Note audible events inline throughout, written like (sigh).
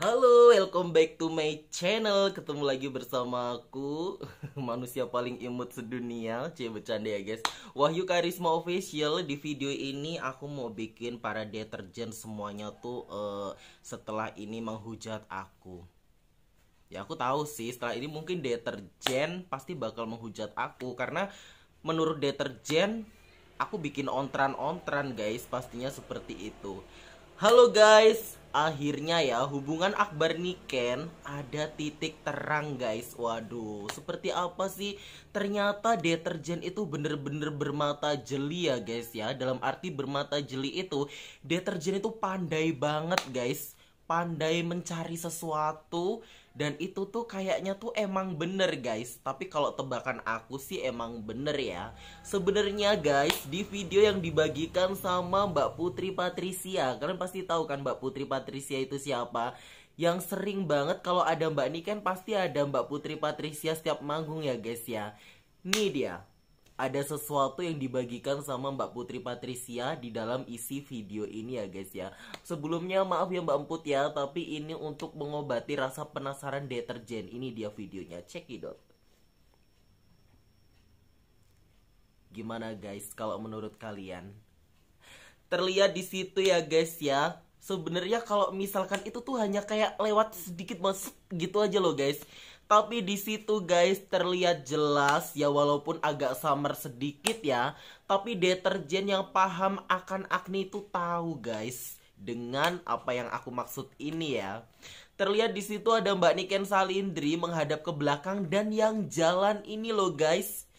Halo, welcome back to my channel. Ketemu lagi bersama aku, (laughs) manusia paling imut sedunia. Cie bercanda ya, guys. Wahyu Karisma Official di video ini aku mau bikin para deterjen semuanya tuh uh, setelah ini menghujat aku. Ya aku tahu sih, setelah ini mungkin deterjen pasti bakal menghujat aku karena menurut deterjen aku bikin ontran-ontran guys, pastinya seperti itu. Halo guys, akhirnya ya hubungan Akbar Niken ada titik terang guys. Waduh, seperti apa sih? Ternyata deterjen itu bener-bener bermata jeli ya guys ya. Dalam arti bermata jeli itu, deterjen itu pandai banget guys. Pandai mencari sesuatu dan itu tuh kayaknya tuh emang bener guys tapi kalau tebakan aku sih emang bener ya sebenarnya guys di video yang dibagikan sama Mbak Putri Patricia kalian pasti tahu kan Mbak Putri Patricia itu siapa yang sering banget kalau ada Mbak Niken pasti ada Mbak Putri Patricia setiap manggung ya guys ya ini dia ada sesuatu yang dibagikan sama Mbak Putri Patricia di dalam isi video ini ya guys ya. Sebelumnya maaf ya Mbak Emput ya, tapi ini untuk mengobati rasa penasaran deterjen. Ini dia videonya, cekidot. Gimana guys kalau menurut kalian? Terlihat di situ ya guys ya. Sebenarnya kalau misalkan itu tuh hanya kayak lewat sedikit masuk gitu aja loh guys tapi di situ guys terlihat jelas ya walaupun agak samar sedikit ya, tapi deterjen yang paham akan acne itu tahu guys dengan apa yang aku maksud ini ya. Terlihat di situ ada Mbak Niken Salindri menghadap ke belakang dan yang jalan ini loh guys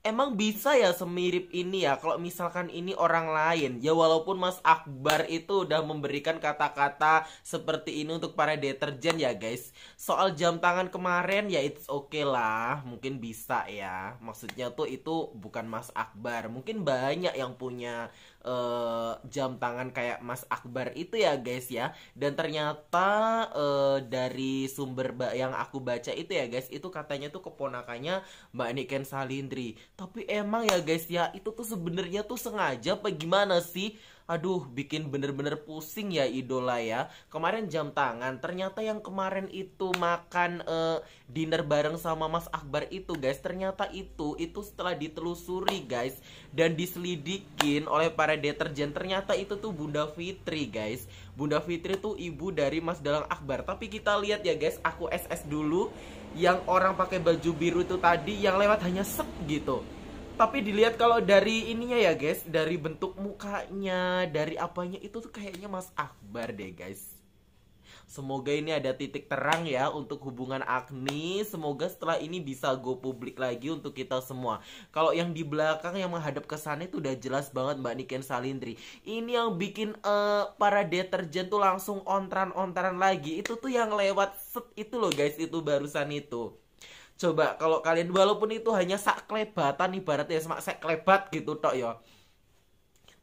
emang bisa ya semirip ini ya kalau misalkan ini orang lain ya walaupun Mas Akbar itu udah memberikan kata-kata seperti ini untuk para deterjen ya guys soal jam tangan kemarin ya it's okay lah mungkin bisa ya maksudnya tuh itu bukan Mas Akbar mungkin banyak yang punya uh, jam tangan kayak Mas Akbar itu ya guys ya dan ternyata uh, dari sumber yang aku baca itu ya guys itu katanya tuh keponakannya Mbak Niken Salindri tapi emang ya guys ya itu tuh sebenarnya tuh sengaja apa gimana sih aduh bikin bener-bener pusing ya idola ya. Kemarin jam tangan, ternyata yang kemarin itu makan uh, dinner bareng sama Mas Akbar itu guys, ternyata itu itu setelah ditelusuri guys dan diselidikin oleh para deterjen ternyata itu tuh Bunda Fitri guys. Bunda Fitri tuh ibu dari Mas Dalang Akbar. Tapi kita lihat ya guys, aku SS dulu yang orang pakai baju biru itu tadi yang lewat hanya sep gitu tapi dilihat kalau dari ininya ya guys dari bentuk mukanya dari apanya itu tuh kayaknya Mas Akbar deh guys Semoga ini ada titik terang ya untuk hubungan Agni. Semoga setelah ini bisa go publik lagi untuk kita semua. Kalau yang di belakang yang menghadap ke sana itu udah jelas banget Mbak Niken Salindri. Ini yang bikin uh, para deterjen tuh langsung ontran-ontran lagi. Itu tuh yang lewat set itu loh guys, itu barusan itu coba kalau kalian walaupun itu hanya saklebatan ibaratnya semak saklebat gitu tok ya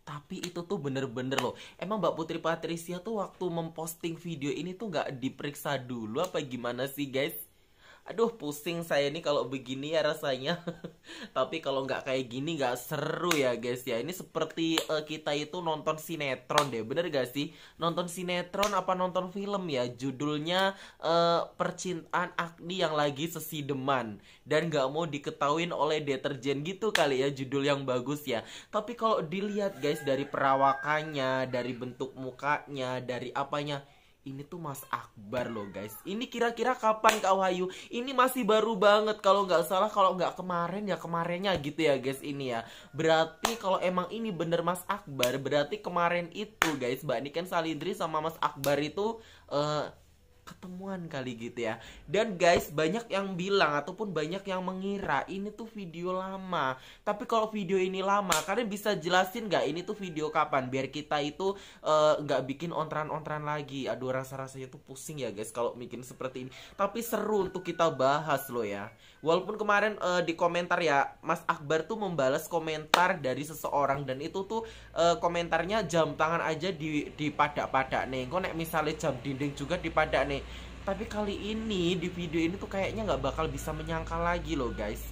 tapi itu tuh bener-bener loh emang Mbak Putri Patricia tuh waktu memposting video ini tuh nggak diperiksa dulu apa gimana sih guys aduh pusing saya ini kalau begini ya rasanya (laughs) tapi kalau nggak kayak gini nggak seru ya guys ya ini seperti uh, kita itu nonton sinetron deh bener gak sih nonton sinetron apa nonton film ya judulnya uh, percintaan Agni yang lagi sesideman dan nggak mau diketahuin oleh deterjen gitu kali ya judul yang bagus ya tapi kalau dilihat guys dari perawakannya dari bentuk mukanya dari apanya ini tuh Mas Akbar loh guys Ini kira-kira kapan Kak Wahyu Ini masih baru banget Kalau nggak salah kalau nggak kemarin ya kemarinnya gitu ya guys ini ya Berarti kalau emang ini bener Mas Akbar Berarti kemarin itu guys Mbak Niken Salidri sama Mas Akbar itu uh, ketemuan kali gitu ya dan guys banyak yang bilang ataupun banyak yang mengira ini tuh video lama tapi kalau video ini lama kalian bisa jelasin nggak ini tuh video kapan biar kita itu eh, nggak uh, bikin ontran-ontran lagi aduh rasa-rasanya tuh pusing ya guys kalau bikin seperti ini tapi seru untuk kita bahas loh ya walaupun kemarin uh, di komentar ya Mas Akbar tuh membalas komentar dari seseorang dan itu tuh uh, komentarnya jam tangan aja di di padak-padak nih kok nek misalnya jam dinding juga di padak nih tapi kali ini di video ini tuh kayaknya nggak bakal bisa menyangka lagi loh guys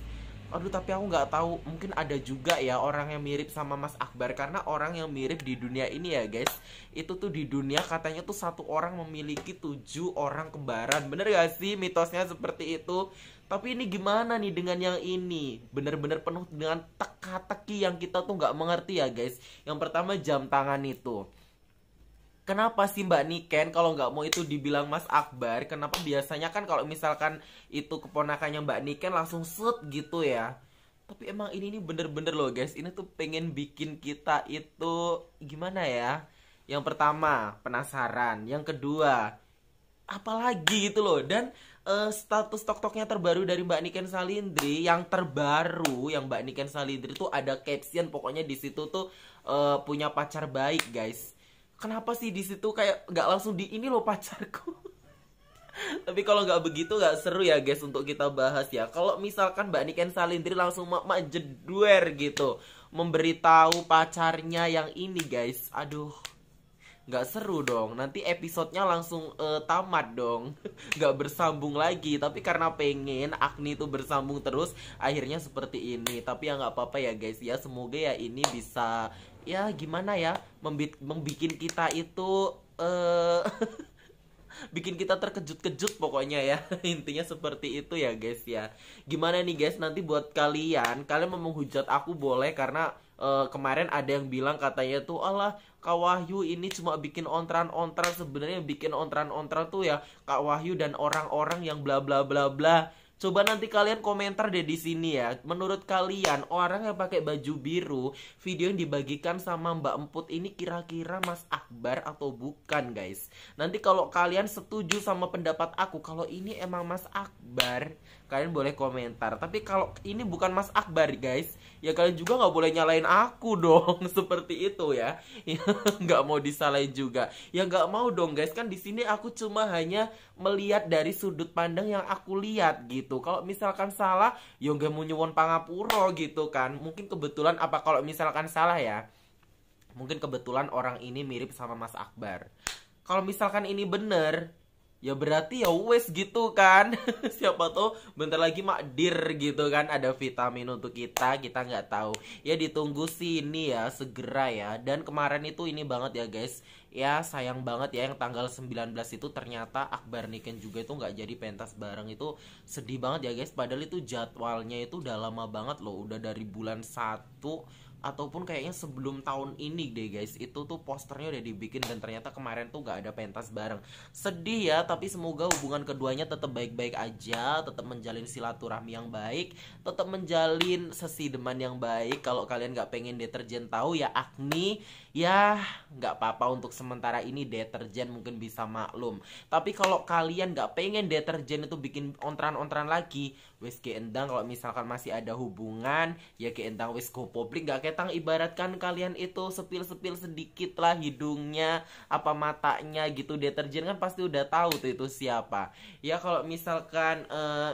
aduh tapi aku nggak tahu mungkin ada juga ya orang yang mirip sama Mas Akbar karena orang yang mirip di dunia ini ya guys itu tuh di dunia katanya tuh satu orang memiliki tujuh orang kembaran bener gak sih mitosnya seperti itu tapi ini gimana nih dengan yang ini bener-bener penuh dengan teka-teki yang kita tuh nggak mengerti ya guys yang pertama jam tangan itu kenapa sih Mbak Niken kalau nggak mau itu dibilang Mas Akbar? Kenapa biasanya kan kalau misalkan itu keponakannya Mbak Niken langsung set gitu ya? Tapi emang ini nih bener-bener loh guys, ini tuh pengen bikin kita itu gimana ya? Yang pertama penasaran, yang kedua apalagi gitu loh dan uh, status tok-toknya terbaru dari Mbak Niken Salindri yang terbaru yang Mbak Niken Salindri tuh ada caption pokoknya di situ tuh uh, punya pacar baik guys kenapa sih di situ kayak nggak langsung di ini lo pacarku (laughs) tapi kalau nggak begitu nggak seru ya guys untuk kita bahas ya kalau misalkan mbak Niken Salindri langsung mak, mak jeduer gitu memberitahu pacarnya yang ini guys aduh nggak seru dong nanti episodenya langsung uh, tamat dong (laughs) nggak bersambung lagi tapi karena pengen Agni itu bersambung terus akhirnya seperti ini tapi ya nggak apa-apa ya guys ya semoga ya ini bisa ya gimana ya membikin kita itu uh, (laughs) bikin kita terkejut-kejut pokoknya ya (laughs) intinya seperti itu ya guys ya gimana nih guys nanti buat kalian kalian mau menghujat aku boleh karena uh, kemarin ada yang bilang katanya tuh Allah Kak Wahyu ini cuma bikin ontran-ontran sebenarnya bikin ontran-ontran tuh ya Kak Wahyu dan orang-orang yang bla bla bla bla Coba nanti kalian komentar deh di sini ya. Menurut kalian orang yang pakai baju biru, video yang dibagikan sama Mbak Emput ini kira-kira Mas Akbar atau bukan, guys? Nanti kalau kalian setuju sama pendapat aku kalau ini emang Mas Akbar, kalian boleh komentar. Tapi kalau ini bukan Mas Akbar guys, ya kalian juga nggak boleh nyalain aku (laughs) dong seperti itu ya. (laughs) ya. Nggak mau disalahin juga. Ya nggak mau dong guys kan di sini aku cuma hanya melihat dari sudut pandang yang aku lihat gitu. Kalau misalkan salah, ya nggak mau nyewon pangapuro gitu kan. Mungkin kebetulan apa kalau misalkan salah ya. Mungkin kebetulan orang ini mirip sama Mas Akbar. Kalau misalkan ini bener, ya berarti ya wes gitu kan (laughs) siapa tuh bentar lagi makdir gitu kan ada vitamin untuk kita kita nggak tahu ya ditunggu sini ya segera ya dan kemarin itu ini banget ya guys ya sayang banget ya yang tanggal 19 itu ternyata Akbar Niken juga itu nggak jadi pentas bareng itu sedih banget ya guys padahal itu jadwalnya itu udah lama banget loh udah dari bulan 1 ataupun kayaknya sebelum tahun ini deh guys itu tuh posternya udah dibikin dan ternyata kemarin tuh gak ada pentas bareng sedih ya tapi semoga hubungan keduanya tetap baik-baik aja tetap menjalin silaturahmi yang baik tetap menjalin sesi deman yang baik kalau kalian gak pengen deterjen tahu ya Agni ya nggak apa-apa untuk sementara ini deterjen mungkin bisa maklum tapi kalau kalian gak pengen deterjen itu bikin ontran-ontran lagi wis ke endang kalau misalkan masih ada hubungan ya ke endang wis go public gak ketang ibaratkan kalian itu sepil-sepil sedikit lah hidungnya apa matanya gitu deterjen kan pasti udah tahu tuh itu siapa ya kalau misalkan uh, eh,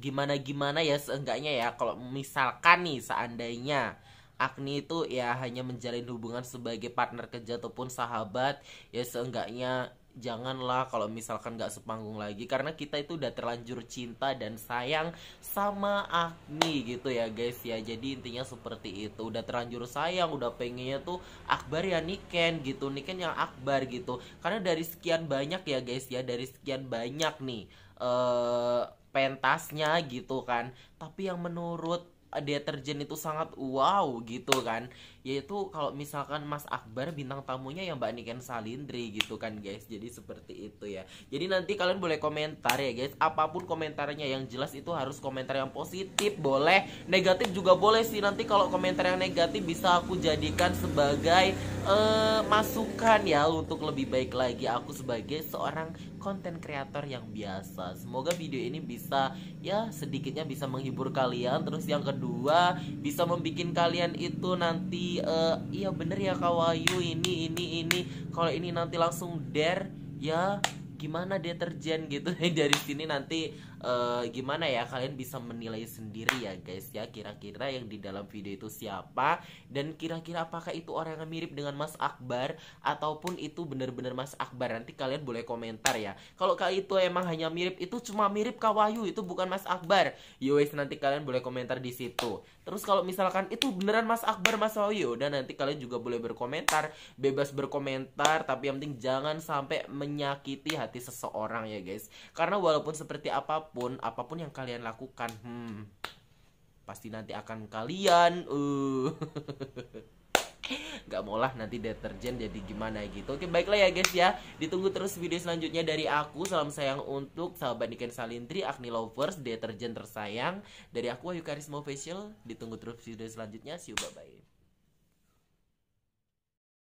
gimana gimana ya seenggaknya ya kalau misalkan nih seandainya Agni itu ya hanya menjalin hubungan sebagai partner kerja ataupun sahabat ya seenggaknya janganlah kalau misalkan gak sepanggung lagi karena kita itu udah terlanjur cinta dan sayang sama Agni gitu ya guys ya jadi intinya seperti itu udah terlanjur sayang udah pengennya tuh Akbar ya Niken gitu Niken yang Akbar gitu karena dari sekian banyak ya guys ya dari sekian banyak nih eh uh, pentasnya gitu kan tapi yang menurut deterjen itu sangat wow gitu kan yaitu kalau misalkan Mas Akbar bintang tamunya yang Mbak Niken Salindri gitu kan guys jadi seperti itu ya jadi nanti kalian boleh komentar ya guys apapun komentarnya yang jelas itu harus komentar yang positif boleh negatif juga boleh sih nanti kalau komentar yang negatif bisa aku jadikan sebagai uh, masukan ya untuk lebih baik lagi aku sebagai seorang konten kreator yang biasa semoga video ini bisa ya sedikitnya bisa menghibur kalian terus yang kedua bisa membuat kalian itu nanti uh, iya bener ya kawayu ini ini ini kalau ini nanti langsung der ya gimana deterjen gitu (laughs) dari sini nanti uh, gimana ya kalian bisa menilai sendiri ya guys ya kira-kira yang di dalam video itu siapa dan kira-kira apakah itu orang yang mirip dengan Mas Akbar ataupun itu benar-benar Mas Akbar nanti kalian boleh komentar ya kalau kali itu emang hanya mirip itu cuma mirip Kawayu itu bukan Mas Akbar yowes nanti kalian boleh komentar di situ terus kalau misalkan itu beneran Mas Akbar Mas Kawayu dan nanti kalian juga boleh berkomentar bebas berkomentar tapi yang penting jangan sampai menyakiti hati seseorang ya guys karena walaupun seperti apa apapun apapun yang kalian lakukan hmm, pasti nanti akan kalian uh (laughs) nggak mau lah nanti deterjen jadi gimana gitu oke baiklah ya guys ya ditunggu terus video selanjutnya dari aku salam sayang untuk sahabat Niken Salintri Agni Lovers deterjen tersayang dari aku Ayu Karisma Facial ditunggu terus video selanjutnya see you bye bye